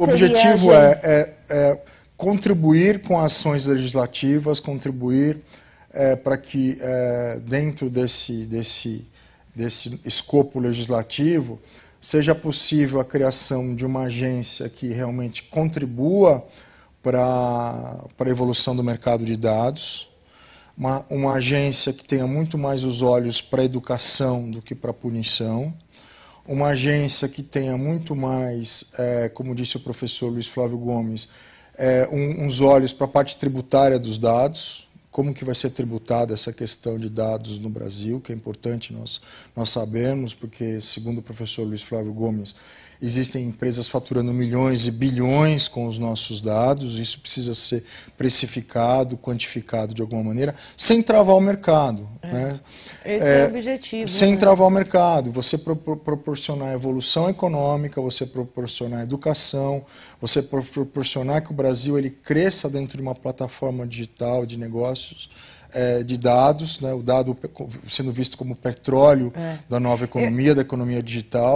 O objetivo é, é, é, contribuir com ações legislativas, contribuir é, para que é, dentro desse, desse, desse escopo legislativo seja possível a criação de uma agência que realmente contribua para a evolução do mercado de dados, uma, uma agência que tenha muito mais os olhos para a educação do que para a punição uma agência que tenha muito mais, é, como disse o professor Luiz Flávio Gomes, é, um, uns olhos para a parte tributária dos dados, como que vai ser tributada essa questão de dados no Brasil, que é importante nós, nós sabermos, porque, segundo o professor Luiz Flávio Gomes, existem empresas faturando milhões e bilhões com os nossos dados, isso precisa ser precificado, quantificado de alguma maneira, sem travar o mercado. Né? Esse é, é, o objetivo. Sem né? travar o mercado, você pro, pro, proporcionar evolução econômica, você proporcionar educação, você pro, proporcionar que o Brasil ele cresça dentro de uma plataforma digital de negócios. É, de dados, né? o dado sendo visto como petróleo é. da nova economia, é. da economia digital.